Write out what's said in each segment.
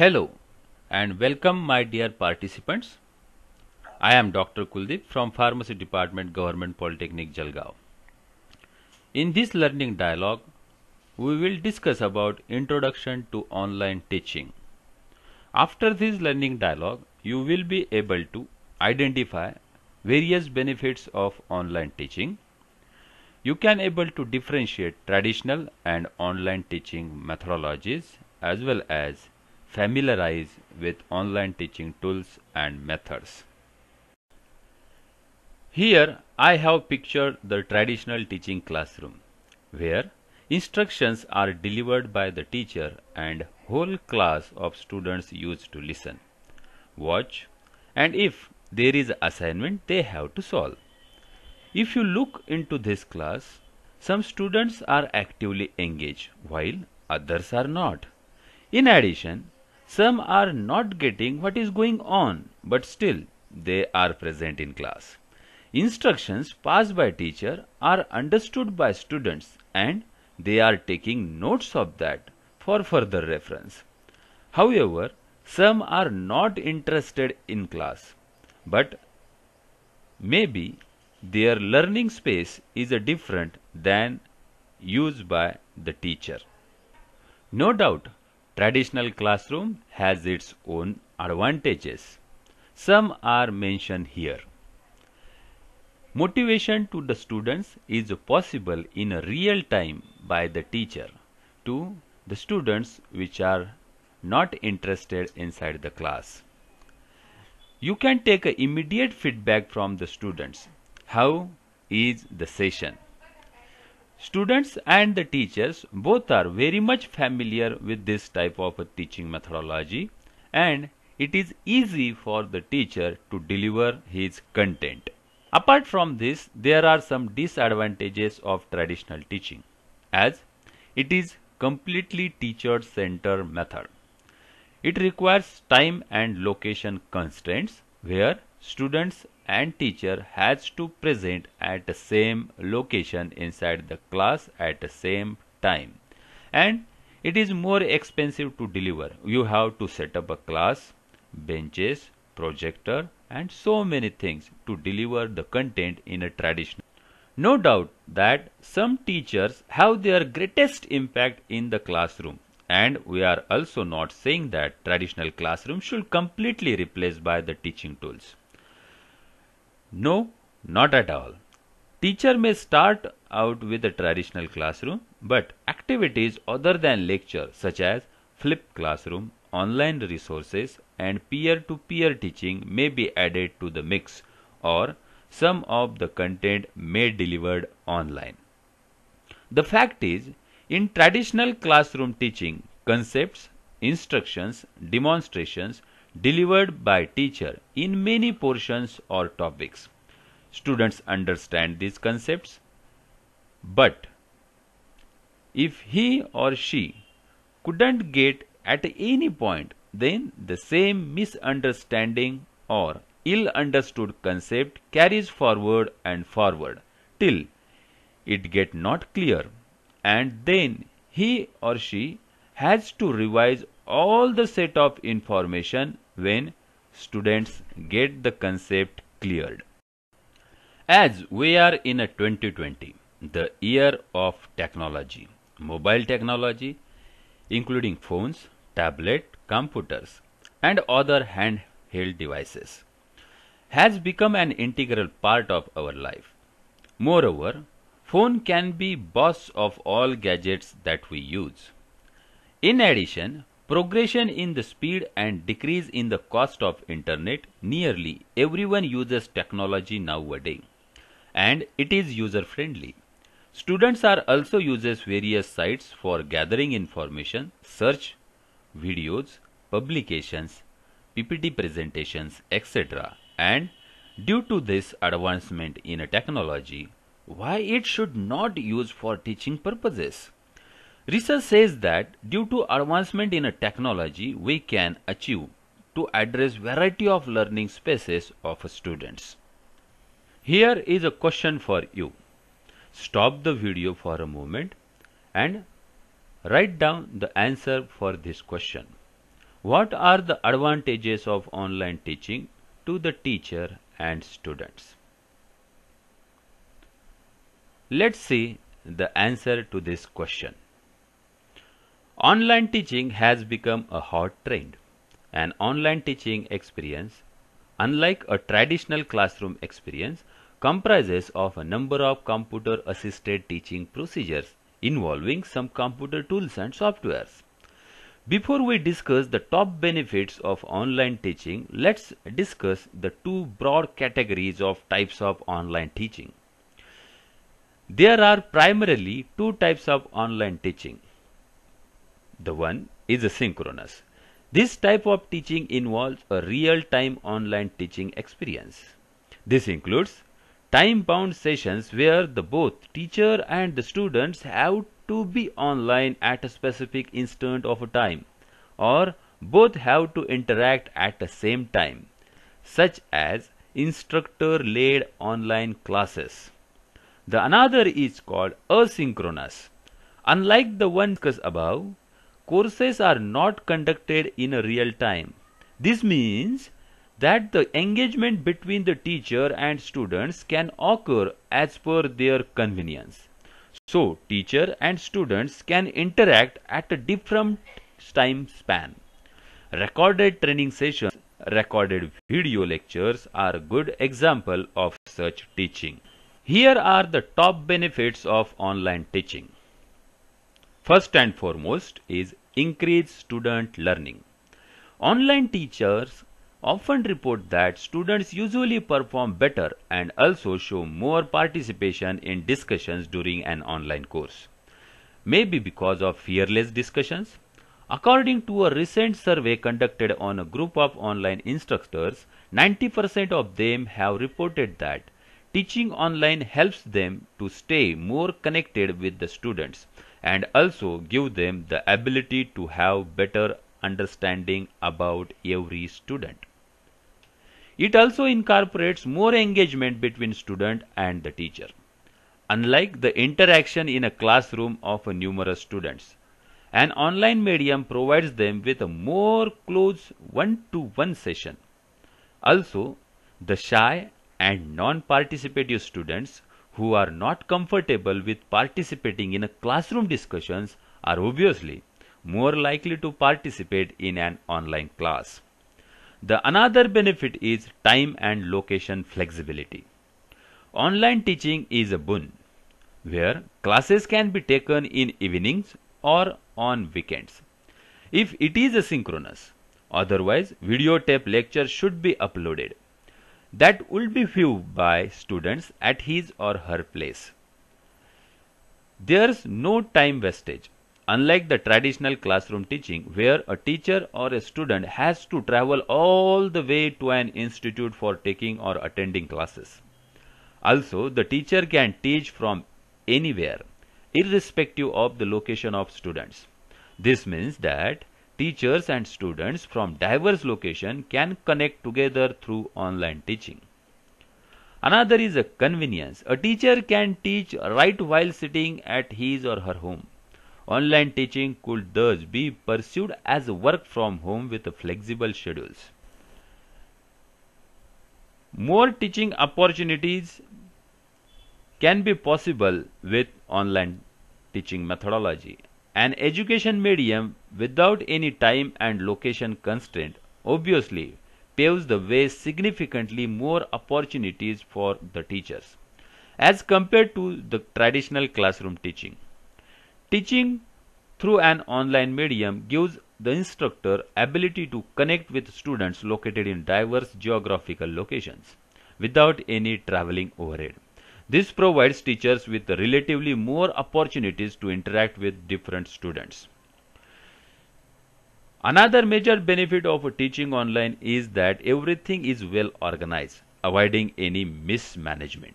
Hello and welcome my dear participants. I am Dr. Kuldeep from Pharmacy Department Government Polytechnic Jalgaon. In this learning dialogue, we will discuss about introduction to online teaching. After this learning dialogue, you will be able to identify various benefits of online teaching. You can able to differentiate traditional and online teaching methodologies as well as familiarize with online teaching tools and methods. Here I have pictured the traditional teaching classroom where instructions are delivered by the teacher and whole class of students used to listen, watch and if there is assignment they have to solve. If you look into this class, some students are actively engaged while others are not. In addition, some are not getting what is going on, but still they are present in class. Instructions passed by teacher are understood by students and they are taking notes of that for further reference. However, some are not interested in class, but maybe their learning space is different than used by the teacher. No doubt Traditional classroom has its own advantages. Some are mentioned here. Motivation to the students is possible in real time by the teacher to the students which are not interested inside the class. You can take immediate feedback from the students. How is the session? Students and the teachers both are very much familiar with this type of a teaching methodology and it is easy for the teacher to deliver his content. Apart from this, there are some disadvantages of traditional teaching as it is completely teacher-centered method. It requires time and location constraints where students and teacher has to present at the same location inside the class at the same time and it is more expensive to deliver you have to set up a class benches projector and so many things to deliver the content in a traditional no doubt that some teachers have their greatest impact in the classroom and we are also not saying that traditional classroom should completely replaced by the teaching tools no, not at all. Teacher may start out with a traditional classroom, but activities other than lecture such as flipped classroom, online resources and peer-to-peer teaching may be added to the mix or some of the content may be delivered online. The fact is, in traditional classroom teaching, concepts, instructions, demonstrations delivered by teacher in many portions or topics. Students understand these concepts, but if he or she couldn't get at any point, then the same misunderstanding or ill understood concept carries forward and forward till it get not clear and then he or she has to revise all the set of information when students get the concept cleared. As we are in a 2020, the year of technology, mobile technology, including phones, tablet, computers, and other handheld devices, has become an integral part of our life. Moreover, phone can be boss of all gadgets that we use. In addition, Progression in the speed and decrease in the cost of internet, nearly everyone uses technology nowadays and it is user friendly. Students are also uses various sites for gathering information, search, videos, publications, PPT presentations, etc. And due to this advancement in technology, why it should not use for teaching purposes? Research says that due to advancement in a technology, we can achieve to address variety of learning spaces of students. Here is a question for you. Stop the video for a moment and write down the answer for this question. What are the advantages of online teaching to the teacher and students? Let's see the answer to this question. Online teaching has become a hot trend. An online teaching experience, unlike a traditional classroom experience, comprises of a number of computer assisted teaching procedures involving some computer tools and softwares. Before we discuss the top benefits of online teaching, let's discuss the two broad categories of types of online teaching. There are primarily two types of online teaching the one is asynchronous. This type of teaching involves a real-time online teaching experience. This includes time-bound sessions where the both teacher and the students have to be online at a specific instant of a time or both have to interact at the same time such as instructor-led online classes. The another is called asynchronous. Unlike the one discussed above, courses are not conducted in real time. This means that the engagement between the teacher and students can occur as per their convenience. So, teacher and students can interact at a different time span. Recorded training sessions, recorded video lectures are a good example of such teaching. Here are the top benefits of online teaching. First and foremost is increase student learning. Online teachers often report that students usually perform better and also show more participation in discussions during an online course. Maybe because of fearless discussions. According to a recent survey conducted on a group of online instructors, 90% of them have reported that teaching online helps them to stay more connected with the students and also give them the ability to have better understanding about every student. It also incorporates more engagement between student and the teacher. Unlike the interaction in a classroom of numerous students, an online medium provides them with a more close one-to-one -one session. Also, the shy and non-participative students who are not comfortable with participating in classroom discussions are obviously more likely to participate in an online class. The another benefit is time and location flexibility. Online teaching is a boon where classes can be taken in evenings or on weekends if it is asynchronous. Otherwise, videotape lecture should be uploaded that will be viewed by students at his or her place. There's no time wastage. Unlike the traditional classroom teaching, where a teacher or a student has to travel all the way to an institute for taking or attending classes. Also, the teacher can teach from anywhere, irrespective of the location of students. This means that Teachers and students from diverse locations can connect together through online teaching. Another is a convenience. A teacher can teach right while sitting at his or her home. Online teaching could thus be pursued as work from home with flexible schedules. More teaching opportunities can be possible with online teaching methodology an education medium without any time and location constraint obviously paves the way significantly more opportunities for the teachers as compared to the traditional classroom teaching. Teaching through an online medium gives the instructor ability to connect with students located in diverse geographical locations without any traveling overhead. This provides teachers with relatively more opportunities to interact with different students. Another major benefit of teaching online is that everything is well organized, avoiding any mismanagement.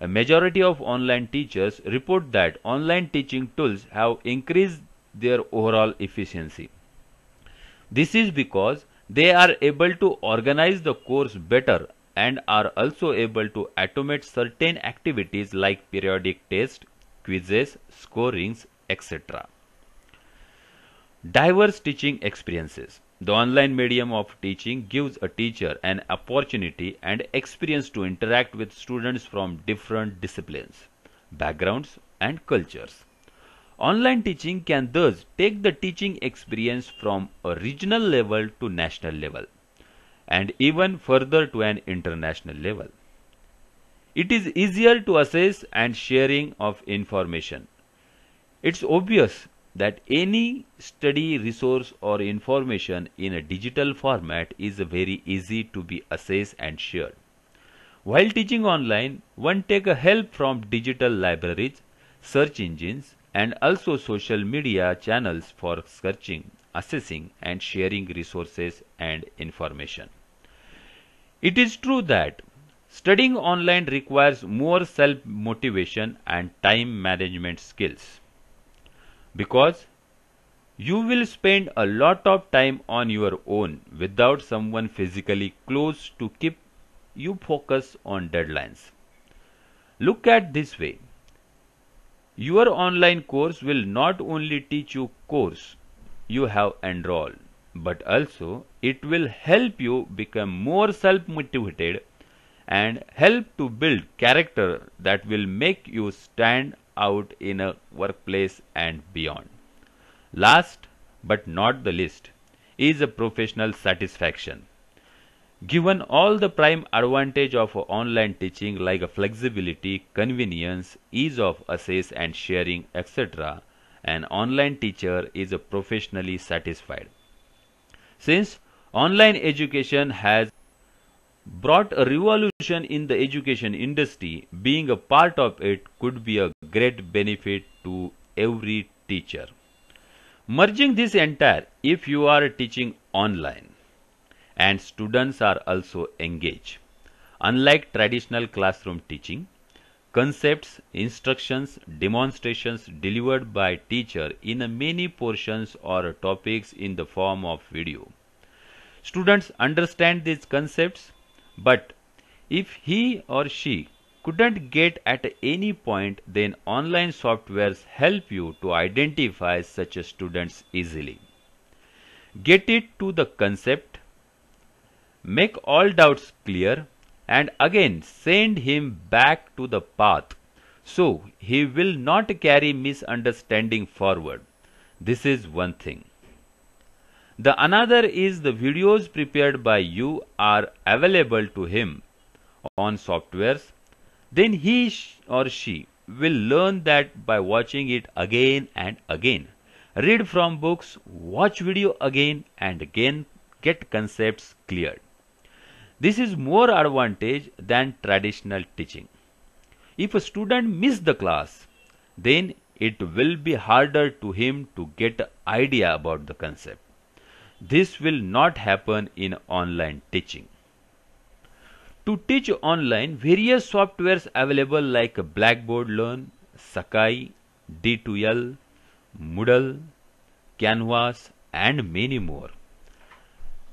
A majority of online teachers report that online teaching tools have increased their overall efficiency. This is because they are able to organize the course better and are also able to automate certain activities like periodic tests, quizzes, scorings, etc. Diverse teaching experiences. The online medium of teaching gives a teacher an opportunity and experience to interact with students from different disciplines, backgrounds, and cultures. Online teaching can thus take the teaching experience from a regional level to national level and even further to an international level. It is easier to assess and sharing of information. It's obvious that any study resource or information in a digital format is very easy to be assessed and shared. While teaching online, one take a help from digital libraries, search engines, and also social media channels for searching assessing and sharing resources and information. It is true that studying online requires more self-motivation and time management skills because you will spend a lot of time on your own without someone physically close to keep you focused on deadlines. Look at this way. Your online course will not only teach you course you have enrolled, but also it will help you become more self motivated and help to build character that will make you stand out in a workplace and beyond. Last but not the least is a professional satisfaction. Given all the prime advantage of online teaching like flexibility, convenience, ease of access and sharing, etc., an online teacher is professionally satisfied. Since online education has brought a revolution in the education industry, being a part of it could be a great benefit to every teacher. Merging this entire, if you are teaching online and students are also engaged. Unlike traditional classroom teaching, Concepts, instructions, demonstrations delivered by teacher in many portions or topics in the form of video. Students understand these concepts, but if he or she couldn't get at any point, then online softwares help you to identify such students easily. Get it to the concept. Make all doubts clear and again send him back to the path. So he will not carry misunderstanding forward. This is one thing. The another is the videos prepared by you are available to him on softwares. Then he or she will learn that by watching it again and again. Read from books, watch video again and again, get concepts cleared. This is more advantage than traditional teaching. If a student miss the class, then it will be harder to him to get idea about the concept. This will not happen in online teaching. To teach online, various softwares available like Blackboard Learn, Sakai, D2L, Moodle, Canvas and many more.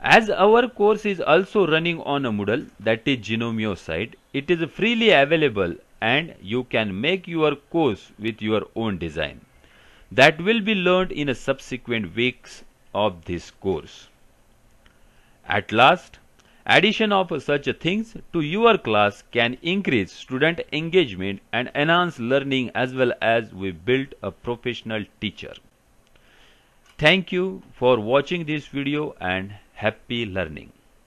As our course is also running on a Moodle that is Genomeo site, it is freely available and you can make your course with your own design. That will be learned in a subsequent weeks of this course. At last, addition of such things to your class can increase student engagement and enhance learning as well as we build a professional teacher. Thank you for watching this video and happy learning